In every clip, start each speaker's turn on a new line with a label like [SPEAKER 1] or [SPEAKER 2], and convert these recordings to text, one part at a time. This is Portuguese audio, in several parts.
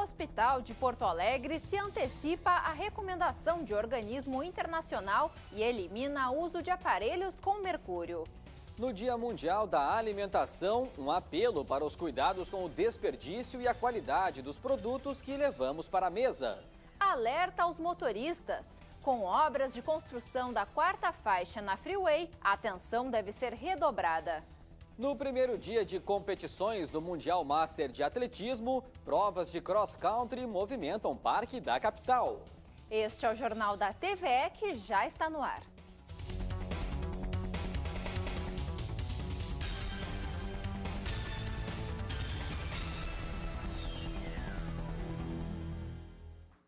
[SPEAKER 1] Hospital de Porto Alegre se antecipa à recomendação de organismo internacional e elimina o uso de aparelhos com mercúrio.
[SPEAKER 2] No Dia Mundial da Alimentação, um apelo para os cuidados com o desperdício e a qualidade dos produtos que levamos para a mesa.
[SPEAKER 1] Alerta aos motoristas. Com obras de construção da quarta faixa na Freeway, a atenção deve ser redobrada.
[SPEAKER 2] No primeiro dia de competições do Mundial Master de Atletismo, provas de cross-country movimentam o parque da capital.
[SPEAKER 1] Este é o Jornal da TVE que já está no ar.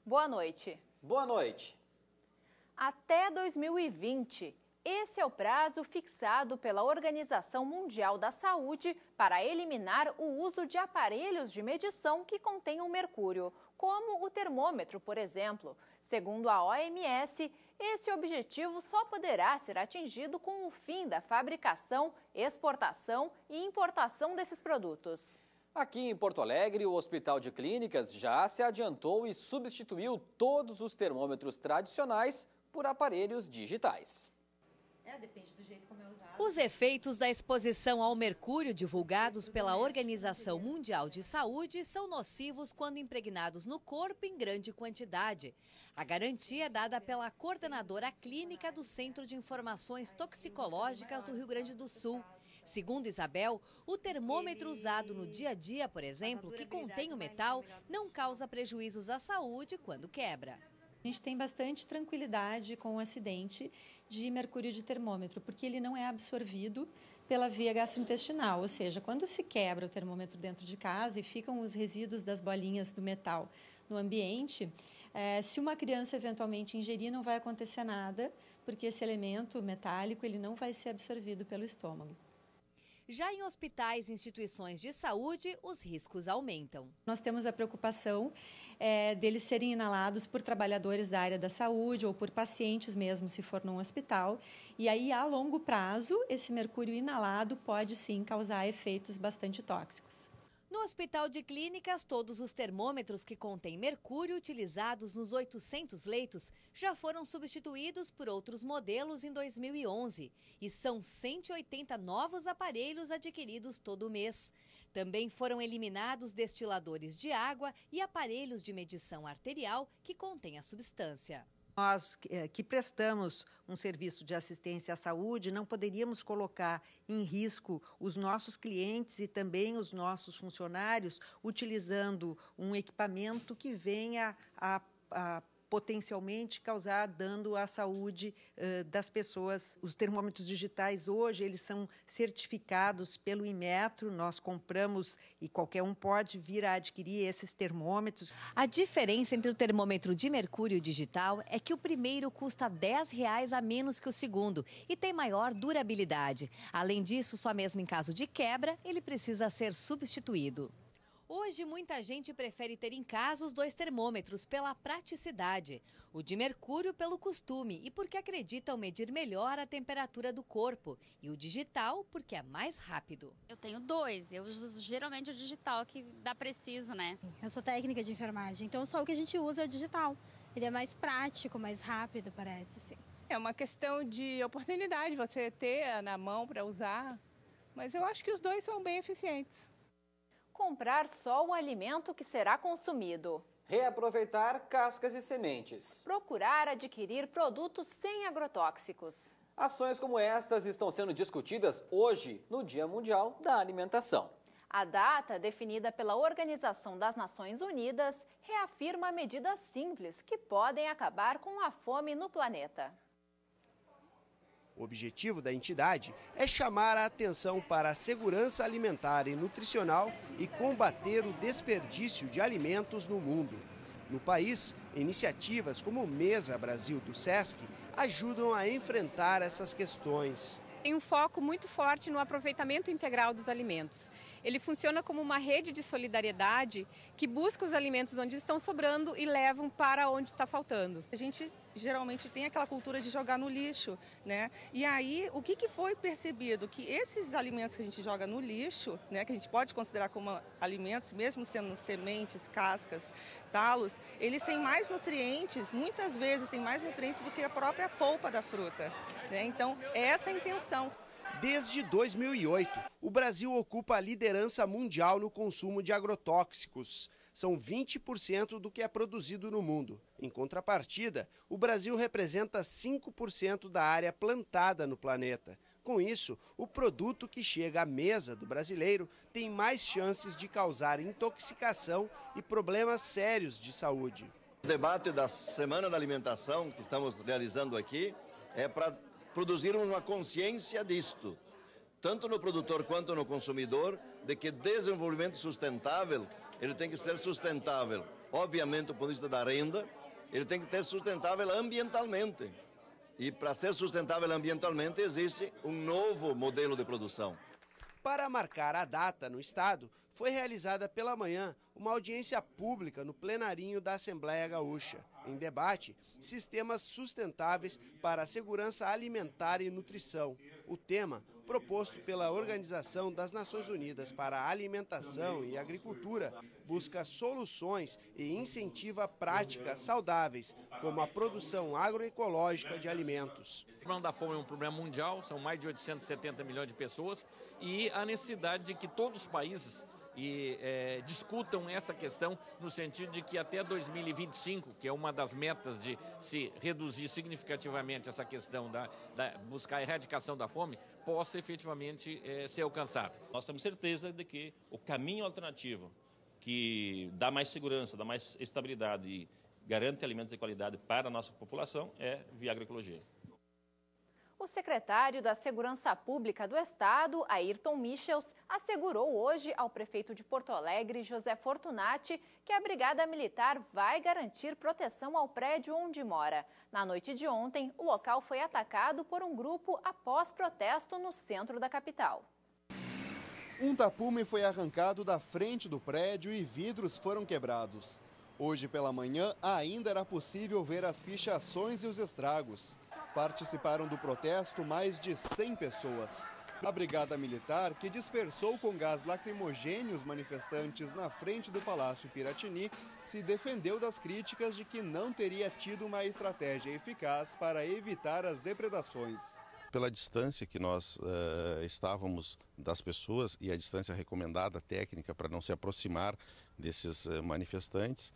[SPEAKER 2] Boa noite. Boa noite.
[SPEAKER 1] Até 2020, esse é o prazo fixado pela Organização Mundial da Saúde para eliminar o uso de aparelhos de medição que contenham mercúrio, como o termômetro, por exemplo. Segundo a OMS, esse objetivo só poderá ser atingido com o fim da fabricação, exportação e importação desses produtos.
[SPEAKER 2] Aqui em Porto Alegre, o Hospital de Clínicas já se adiantou e substituiu todos os termômetros tradicionais por aparelhos digitais.
[SPEAKER 3] É, depende do jeito como é
[SPEAKER 4] usado. Os efeitos da exposição ao mercúrio divulgados pela Organização Mundial de Saúde são nocivos quando impregnados no corpo em grande quantidade. A garantia é dada pela coordenadora clínica do Centro de Informações Toxicológicas do Rio Grande do Sul. Segundo Isabel, o termômetro usado no dia a dia, por exemplo, que contém o metal, não causa prejuízos à saúde quando quebra. A gente tem bastante tranquilidade
[SPEAKER 1] com o acidente de mercúrio de termômetro, porque ele não é absorvido pela via gastrointestinal, ou seja, quando se quebra o termômetro dentro de casa e ficam os resíduos das bolinhas do metal no ambiente, é, se uma criança eventualmente ingerir, não vai acontecer nada, porque esse elemento metálico ele não vai ser absorvido pelo estômago.
[SPEAKER 4] Já em hospitais e instituições de saúde, os riscos aumentam.
[SPEAKER 1] Nós temos a preocupação é, deles serem inalados por trabalhadores da área da saúde ou por pacientes mesmo, se for num hospital. E aí, a longo prazo, esse mercúrio inalado pode sim causar efeitos bastante tóxicos.
[SPEAKER 4] No Hospital de Clínicas, todos os termômetros que contêm mercúrio utilizados nos 800 leitos já foram substituídos por outros modelos em 2011 e são 180 novos aparelhos adquiridos todo mês. Também foram eliminados destiladores de água e aparelhos de medição arterial que contêm a substância. Nós eh, que prestamos um serviço de assistência à saúde, não poderíamos colocar em risco os nossos clientes e também os nossos funcionários utilizando um equipamento que venha a, a potencialmente causar dano à saúde uh, das pessoas. Os termômetros digitais hoje eles são certificados pelo imetro nós compramos e qualquer um pode vir a adquirir esses termômetros. A diferença entre o termômetro de mercúrio digital é que o primeiro custa R$ 10 a menos que o segundo e tem maior durabilidade. Além disso, só mesmo em caso de quebra, ele precisa ser substituído. Hoje, muita gente prefere ter em casa os dois termômetros pela praticidade, o de mercúrio pelo costume e porque acreditam medir melhor a temperatura do corpo, e o digital porque é mais rápido. Eu tenho
[SPEAKER 1] dois, eu uso
[SPEAKER 4] geralmente o digital que dá preciso, né?
[SPEAKER 1] Eu sou técnica de enfermagem, então só o que a gente usa é o digital. Ele é mais prático, mais rápido, parece, sim. É uma questão de oportunidade você ter na mão para usar, mas eu acho que os dois são bem eficientes comprar só o alimento que será
[SPEAKER 2] consumido. Reaproveitar cascas e sementes. Procurar
[SPEAKER 1] adquirir produtos
[SPEAKER 2] sem agrotóxicos. Ações como estas estão sendo discutidas hoje, no Dia Mundial da Alimentação.
[SPEAKER 1] A data, definida pela Organização das Nações Unidas, reafirma medidas simples que podem acabar com a fome no planeta.
[SPEAKER 3] O objetivo da entidade é chamar a atenção para a segurança alimentar e nutricional e combater o desperdício de alimentos no mundo. No país, iniciativas como Mesa Brasil do SESC ajudam a enfrentar essas questões
[SPEAKER 1] tem um foco muito forte no aproveitamento integral dos alimentos. Ele funciona como uma rede de solidariedade que busca os alimentos onde estão sobrando e levam para onde está faltando. A gente geralmente tem aquela cultura de jogar no lixo, né? E aí, o que, que foi percebido? Que esses alimentos que a gente joga no lixo, né, que a gente pode considerar como alimentos, mesmo sendo sementes, cascas, talos, eles têm mais nutrientes, muitas vezes têm mais nutrientes do que a própria polpa da fruta, né? Então, é essa a intenção.
[SPEAKER 3] Desde 2008, o Brasil ocupa a liderança mundial no consumo de agrotóxicos. São 20% do que é produzido no mundo. Em contrapartida, o Brasil representa 5% da área plantada no planeta. Com isso, o produto que chega à mesa do brasileiro tem mais chances de causar intoxicação e problemas sérios de saúde. O debate da Semana da Alimentação que estamos realizando aqui é para produzirmos uma consciência disto, tanto no produtor quanto no consumidor, de que desenvolvimento sustentável, ele tem que ser sustentável, obviamente, do ponto de vista da renda, ele tem que ser sustentável ambientalmente. E para ser sustentável ambientalmente existe um novo modelo de produção. Para marcar a data no Estado, foi realizada pela manhã uma audiência pública no plenarinho da Assembleia Gaúcha. Em debate, sistemas sustentáveis para a segurança alimentar e nutrição o tema proposto pela Organização das Nações Unidas para a Alimentação e Agricultura busca soluções e incentiva práticas saudáveis, como a produção agroecológica de alimentos.
[SPEAKER 2] O problema da fome é um problema mundial, são mais de 870 milhões de pessoas e a necessidade de que todos os países e é, discutam essa questão no sentido de que até 2025, que é uma das metas de se reduzir significativamente essa questão da, da buscar a erradicação da fome, possa efetivamente é, ser
[SPEAKER 3] alcançada. Nós temos certeza de que o caminho alternativo que dá mais segurança, dá mais estabilidade e garante alimentos de qualidade para a nossa população é via agroecologia.
[SPEAKER 1] O secretário da Segurança Pública do Estado, Ayrton Michels, assegurou hoje ao prefeito de Porto Alegre, José Fortunati, que a Brigada Militar vai garantir proteção ao prédio onde mora. Na noite de ontem, o local foi atacado por um grupo após protesto no centro da capital.
[SPEAKER 3] Um tapume foi arrancado da frente do prédio e vidros foram quebrados. Hoje pela manhã, ainda era possível ver as pichações e os estragos. Participaram do protesto mais de 100 pessoas. A brigada militar, que dispersou com gás lacrimogêneo os manifestantes na frente do Palácio Piratini, se defendeu das críticas de que não teria tido uma estratégia eficaz para evitar as depredações pela distância que nós uh, estávamos das pessoas e a distância recomendada técnica para não se aproximar desses uh, manifestantes,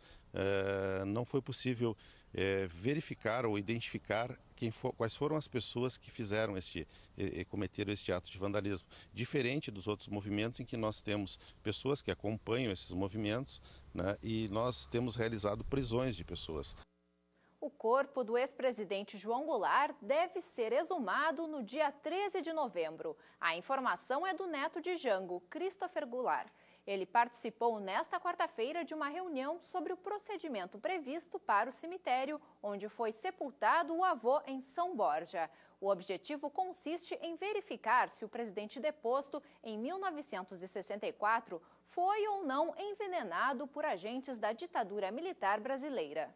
[SPEAKER 3] uh, não foi possível é, verificar ou identificar for, quais foram as pessoas que fizeram este, e, e cometeram este ato de vandalismo. Diferente dos outros movimentos em que nós temos pessoas que acompanham esses movimentos né, e nós temos realizado prisões de pessoas.
[SPEAKER 1] O corpo do ex-presidente João Goulart deve ser exumado no dia 13 de novembro. A informação é do neto de Jango, Christopher Goulart. Ele participou nesta quarta-feira de uma reunião sobre o procedimento previsto para o cemitério onde foi sepultado o avô em São Borja. O objetivo consiste em verificar se o presidente deposto em 1964 foi ou não envenenado por agentes da ditadura militar brasileira.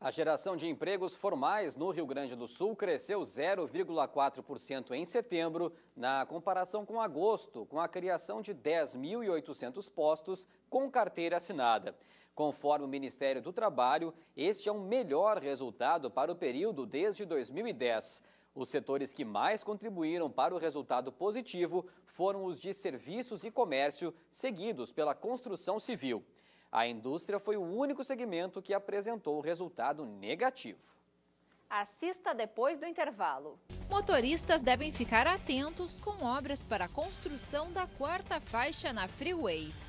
[SPEAKER 2] A geração de empregos formais no Rio Grande do Sul cresceu 0,4% em setembro, na comparação com agosto, com a criação de 10.800 postos com carteira assinada. Conforme o Ministério do Trabalho, este é um melhor resultado para o período desde 2010. Os setores que mais contribuíram para o resultado positivo foram os de serviços e comércio, seguidos pela construção civil. A indústria foi o único segmento que apresentou resultado negativo.
[SPEAKER 1] Assista depois do intervalo. Motoristas devem ficar atentos com obras para a construção da quarta faixa na Freeway.